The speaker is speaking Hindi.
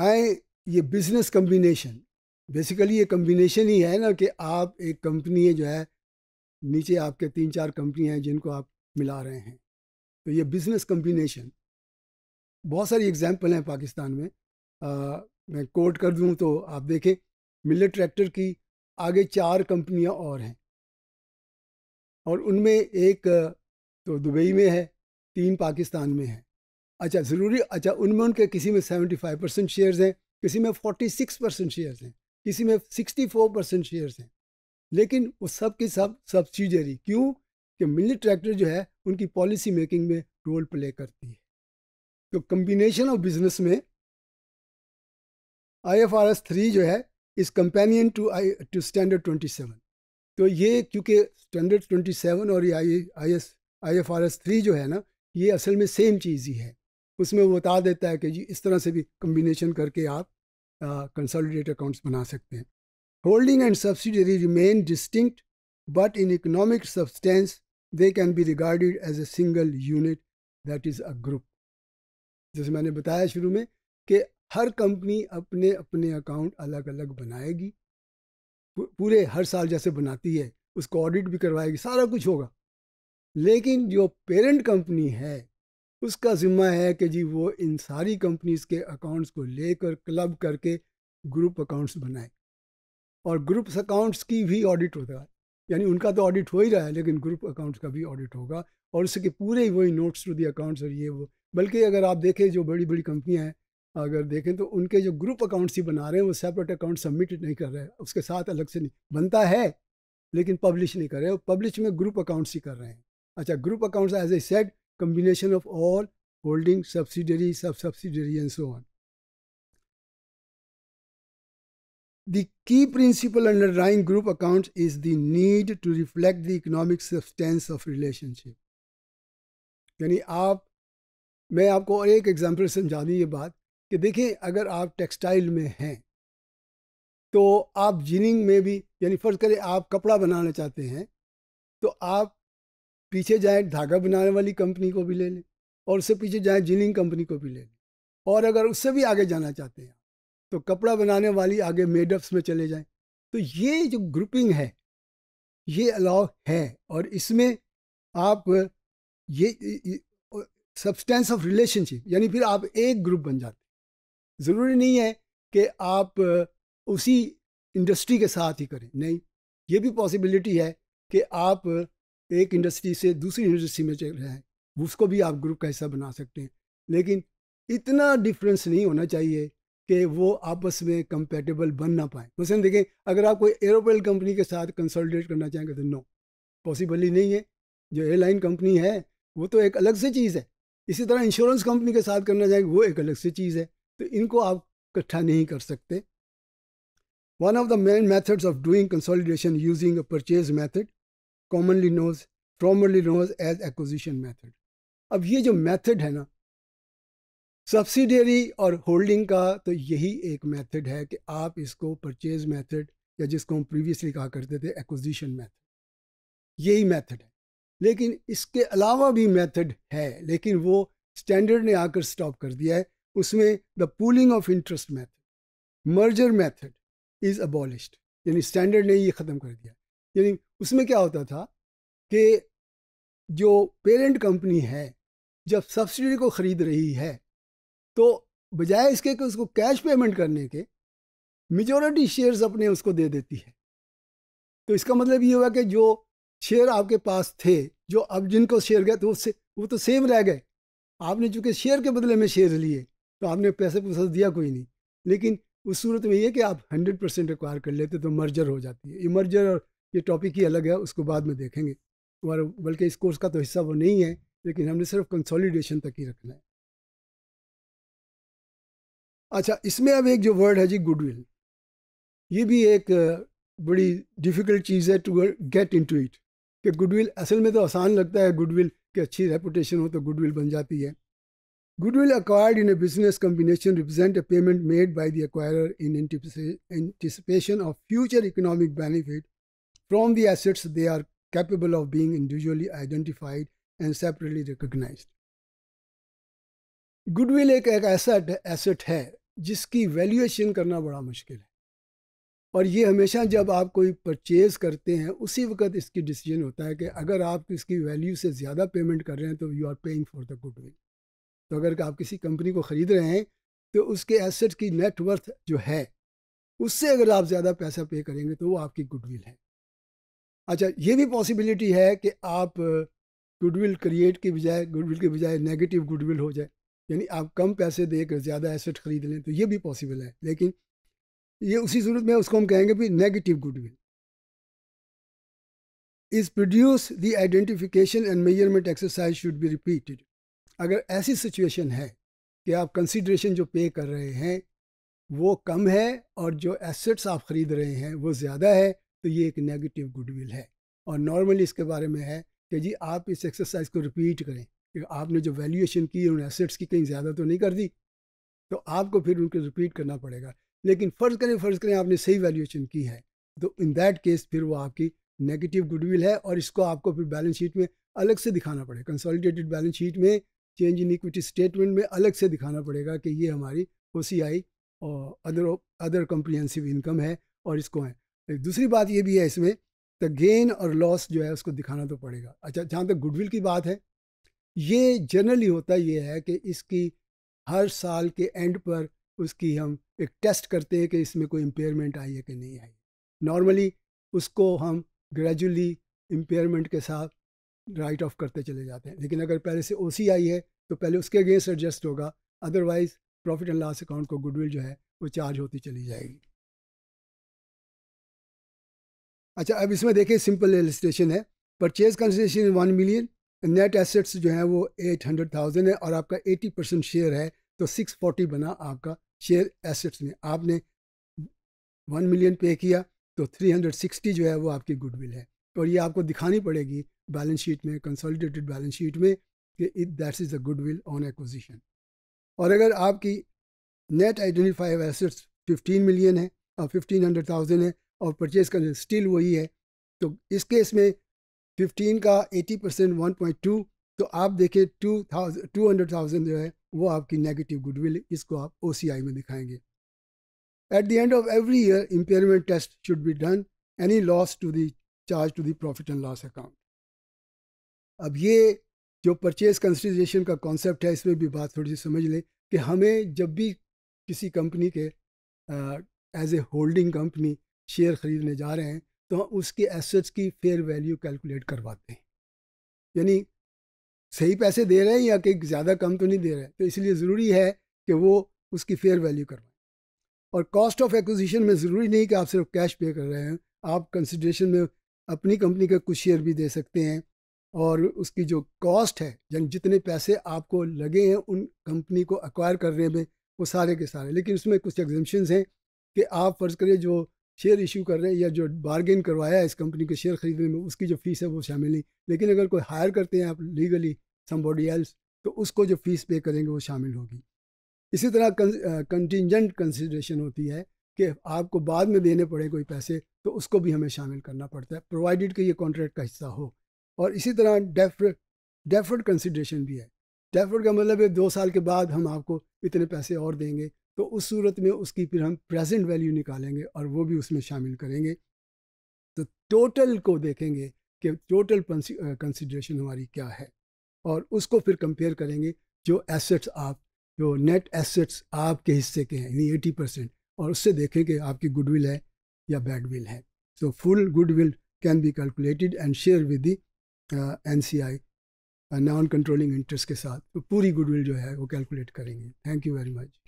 आए ये बिजनेस कम्बिनेशन बेसिकली ये कम्बिनेशन ही है ना कि आप एक कंपनी है जो है नीचे आपके तीन चार कंपनी हैं जिनको आप मिला रहे हैं तो ये बिज़नेस कम्बिनेशन बहुत सारी एग्जाम्पल हैं पाकिस्तान में आ, मैं कोट कर दूं तो आप देखें मिलर ट्रैक्टर की आगे चार कंपनियां और हैं और उनमें एक तो दुबई में है तीन पाकिस्तान में है अच्छा ज़रूरी अच्छा उनमें उनके किसी में सेवेंटी फाइव परसेंट शेयर्स हैं किसी में फोर्टी सिक्स परसेंट शेयर्स हैं किसी में सिक्सटी फोर परसेंट शेयर्स हैं लेकिन वो सब की सब रही क्यों कि मिली ट्रैक्टर जो है उनकी पॉलिसी मेकिंग में रोल प्ले करती है तो कम्बिनेशन ऑफ बिजनेस में I F R S three जो है is companion to I two standard twenty seven तो ये क्योंकि स्टैंडर्ड ट्वेंटी सेवन और I I S I F R S three जो है ना ये असल में सेम चीज़ ही है उसमें वो बता देता है कि जी इस तरह से भी कम्बिनेशन करके आप कंसोलिडेट अकाउंट्स बना सकते हैं holding and subsidiary remain distinct but in economic substance they can be regarded as a single unit that is a group जैसे मैंने बताया शुरू में कि हर कंपनी अपने अपने अकाउंट अलग अलग बनाएगी पूरे हर साल जैसे बनाती है उसको ऑडिट भी करवाएगी सारा कुछ होगा लेकिन जो पेरेंट कंपनी है उसका ज़िम्मा है कि जी वो इन सारी कंपनीज़ के अकाउंट्स को लेकर क्लब करके ग्रुप अकाउंट्स बनाए और ग्रुप्स अकाउंट्स की भी ऑडिट होता है यानी उनका तो ऑडिट हो ही रहा है लेकिन ग्रुप अकाउंट्स का भी ऑडिट होगा और उसके पूरे वही नोट्स टू दी अकाउंट्स और ये वो बल्कि अगर आप देखें जो बड़ी बड़ी कंपनियाँ हैं अगर देखें तो उनके जो ग्रुप अकाउंट्स ही बना रहे हैं वो सेपरेट अकाउंट सबमिट नहीं कर रहे हैं उसके साथ अलग से नहीं बनता है लेकिन पब्लिश नहीं कर रहे पब्लिश में ग्रुप अकाउंट्स ही कर रहे हैं अच्छा group accounts as a set combination of all, holding, subsidiary, sub-subsidiary and so on. The key principle underlying group accounts is the need to reflect the economic substance of relationship. यानी आप मैं आपको और एक एग्जांपल समझा दूँ ये बात कि देखें अगर आप टेक्सटाइल में हैं तो आप जिनिंग में भी यानी फ़र्ज़ करें आप कपड़ा बनाना चाहते हैं तो आप पीछे जाए धागा बनाने वाली कंपनी को भी ले लें और उससे पीछे जाए जिनिंग कंपनी को भी ले लें और अगर उससे भी आगे जाना चाहते हैं तो कपड़ा बनाने वाली आगे मेडअप्स में चले जाएं तो ये जो ग्रुपिंग है ये अलाव है और इसमें आप ये सब्सटेंस ऑफ रिलेशनशिप यानी फिर आप एक ग्रुप बन जाते ज़रूरी नहीं है कि आप उसी इंडस्ट्री के साथ ही करें नहीं ये भी पॉसिबिलिटी है कि आप एक इंडस्ट्री से दूसरी इंडस्ट्री में चल रहे हैं उसको भी आप ग्रुप का हिस्सा बना सकते हैं लेकिन इतना डिफरेंस नहीं होना चाहिए कि वो आपस में कंपेटेबल बन ना पाए मसलन देखें अगर आप कोई एरोप्लेन कंपनी के साथ कंसल्टेट करना चाहेंगे तो नो पॉसिबल ही नहीं है जो एयरलाइन कंपनी है वो तो एक अलग से चीज़ है इसी तरह इंश्योरेंस कंपनी के साथ करना चाहेंगे वो एक अलग से चीज़ है तो इनको आप इकट्ठा नहीं कर सकते one of the main methods of doing consolidation using a purchase method commonly known formerly known as acquisition method अब ये जो मेथड है ना सब्सिडरी और होल्डिंग का तो यही एक मेथड है कि आप इसको परचेज मेथड या जिसको हम प्रीवियसली कहा करते थे एक्विजिशन मेथड यही मेथड है लेकिन इसके अलावा भी मेथड है लेकिन वो स्टैंडर्ड ने आकर स्टॉप कर दिया है उसमें the pooling of interest method merger method is abolished यानी स्टैंडर्ड ने ये ख़त्म कर दिया यानी उसमें क्या होता था कि जो पेरेंट कंपनी है जब सब्सिडी को ख़रीद रही है तो बजाय इसके कि उसको कैश पेमेंट करने के मेजोरिटी शेयर्स अपने उसको दे देती है तो इसका मतलब ये हुआ कि जो शेयर आपके पास थे जो अब जिनको शेयर गए तो उससे वो तो सेम रह गए आपने चूँकि शेयर के बदले में शेयर लिए तो आपने पैसे पुसा दिया कोई नहीं लेकिन उस सूरत में ये कि आप हंड्रेड परसेंट रिक्वायर कर लेते तो मर्जर हो जाती है ये मर्जर और ये टॉपिक ही अलग है उसको बाद में देखेंगे और बल्कि इस कोर्स का तो हिस्सा वो नहीं है लेकिन हमने सिर्फ कंसोलिडेशन तक ही रखना है अच्छा इसमें अब एक जो वर्ड है जी गुडविल ये भी एक बड़ी डिफ़िकल्ट चीज़ है टू गेट इनटू इट कि गुडविल असल में तो आसान लगता है गुडविल कि अच्छी रेपुटेशन हो तो गुडविल बन जाती है goodwill acquired in a business combination represent a payment made by the in anticipation of future economic benefit From the assets, they are capable of being individually identified and separately recognized. Goodwill एक एक ऐसा एसेट है जिसकी वैल्यूएशन करना बड़ा मुश्किल है और ये हमेशा जब आप कोई परचेज करते हैं उसी वक्त इसकी डिसीजन होता है कि अगर आप इसकी वैल्यू से ज़्यादा पेमेंट कर रहे हैं तो you are paying for the goodwill तो अगर आप किसी कंपनी को ख़रीद रहे हैं तो उसके एसेट की नेटवर्थ जो है उससे अगर आप ज़्यादा पैसा पे करेंगे तो वो आपकी गुडविल है अच्छा ये भी पॉसिबिलिटी है कि आप गुडविल क्रिएट के बजाय गुडविल के बजाय नेगेटिव गुडविल हो जाए यानी आप कम पैसे देकर ज़्यादा एसेट खरीद लें तो ये भी पॉसिबल है लेकिन ये उसी सूरत में उसको हम कहेंगे भी negative goodwill is produce the identification and measurement exercise should be repeated अगर ऐसी सिचुएशन है कि आप कंसिड्रेशन जो पे कर रहे हैं वो कम है और जो एसेट्स आप ख़रीद रहे हैं वो ज़्यादा है तो ये एक नेगेटिव गुडविल है और नॉर्मली इसके बारे में है कि जी आप इस एक्सरसाइज को रिपीट करें कि आपने जो वैल्यूएशन की उन एसेट्स की कहीं ज़्यादा तो नहीं कर दी तो आपको फिर उनको रिपीट करना पड़ेगा लेकिन फ़र्ज़ करें फ़र्ज़ करें आपने सही वैल्यूएशन की है तो इन दैट केस फिर वो आपकी नेगेटिव गुडविल है और इसको आपको फिर बैलेंस शीट में अलग से दिखाना पड़ेगा कंसोलिडेटेड बैलेंस शीट में चेंज इन इक्विटी स्टेटमेंट में अलग से दिखाना पड़ेगा कि ये हमारी ओ और अदर अदर कम्प्रीहेंसिव इनकम है और इसको है दूसरी बात ये भी है इसमें तो गेन और लॉस जो है उसको दिखाना तो पड़ेगा अच्छा जहाँ तक गुडविल की बात है ये जनरली होता ये है कि इसकी हर साल के एंड पर उसकी हम एक टेस्ट करते हैं कि इसमें कोई इम्पेयरमेंट आई है कि नहीं आई नॉर्मली उसको हम ग्रेजुअली इम्पेयरमेंट के साथ राइट ऑफ करते चले जाते हैं लेकिन अगर पहले से ओ आई है तो पहले उसके अगेंस्ट एडजस्ट होगा otherwise profit and loss account को गुडविल जो है वो चार्ज होती चली जाएगी अच्छा अब इसमें देखिए सिंपल रजिस्ट्रेशन है purchase consideration one million net assets जो है वो एट हंड्रेड थाउजेंड है और आपका एटी परसेंट शेयर है तो सिक्स फोर्टी बना आपका शेयर एसेट्स में आपने वन मिलियन पे किया तो थ्री हंड्रेड सिक्सटी जो है वो आपकी गुडविल है और ये आपको दिखानी पड़ेगी बैलेंस शीट में कंसोलिडेटेड बैलेंस शीट में कि that is the goodwill on acquisition और अगर आपकी net identifiable assets fifteen million है और फिफ्टीन हंड्रेड थाउजेंड है और परचेज कंजन स्टिल वही है तो इस केस में 15 का 80 परसेंट वन पॉइंट टू तो आप देखें two thousand two hundred thousand जो है वो आपकी नेगेटिव गुडविल इसको आप ओ में दिखाएंगे at the end of every year impairment test should be done any loss to the charge to the profit and loss account अब ये जो परचेज कंसिडरेशन का कॉन्सेप्ट है इसमें भी बात थोड़ी सी समझ लें कि हमें जब भी किसी कंपनी के as a holding company share ख़रीदने जा रहे हैं तो हम उसके एसेट्स की फेयर वैल्यू कैलकुलेट करवाते हैं यानी सही पैसे दे रहे हैं या कि ज़्यादा कम तो नहीं दे रहे तो इसलिए ज़रूरी है कि वो उसकी फेयर वैल्यू करवाएं और कॉस्ट ऑफ एक्विजिशन में ज़रूरी नहीं कि आप सिर्फ कैश पे कर रहे हैं आप कंसिड्रेशन में अपनी कंपनी का कुछ शेयर भी दे सकते हैं और उसकी जो कॉस्ट है यानी जितने पैसे आपको लगे हैं उन कंपनी को अक्वायर करने में वो सारे के सारे लेकिन उसमें कुछ एग्जामेशन हैं कि आप फ़र्ज़ करें जो शेयर इशू कर रहे हैं या जो बार्गेन करवाया है इस कंपनी के शेयर खरीदने में उसकी जो फ़ीस है वो शामिल नहीं लेकिन अगर कोई हायर करते हैं आप लीगली समबॉडी एल्स तो उसको जो फ़ीस पे करेंगे वो शामिल होगी इसी तरह कंटिजेंट कंसिड्रेशन होती है कि आपको बाद में देने पड़े कोई पैसे तो उसको भी हमें शामिल करना पड़ता है प्रोवाइडेड कि ये कॉन्ट्रैक्ट का हिस्सा हो और इसी तरह डेफ डेफर्ड कंसिड्रेशन भी है डेफर्ड का मतलब है दो साल के बाद हम आपको इतने पैसे और देंगे तो उस सूरत में उसकी फिर हम प्रेजेंट वैल्यू निकालेंगे और वो भी उसमें शामिल करेंगे तो टोटल को देखेंगे कि टोटल कंसिड्रेशन हमारी क्या है और उसको फिर कंपेयर करेंगे जो एसेट्स आप जो नेट एसेट्स आपके हिस्से के हैं यानी एटी परसेंट और उससे देखें कि आपकी गुडविल है या बैडविल है सो तो full goodwill can be calculated and share with the N C I non controlling interest के साथ तो पूरी गुडविल जो है वो कैलकुलेट करेंगे थैंक यू वेरी मच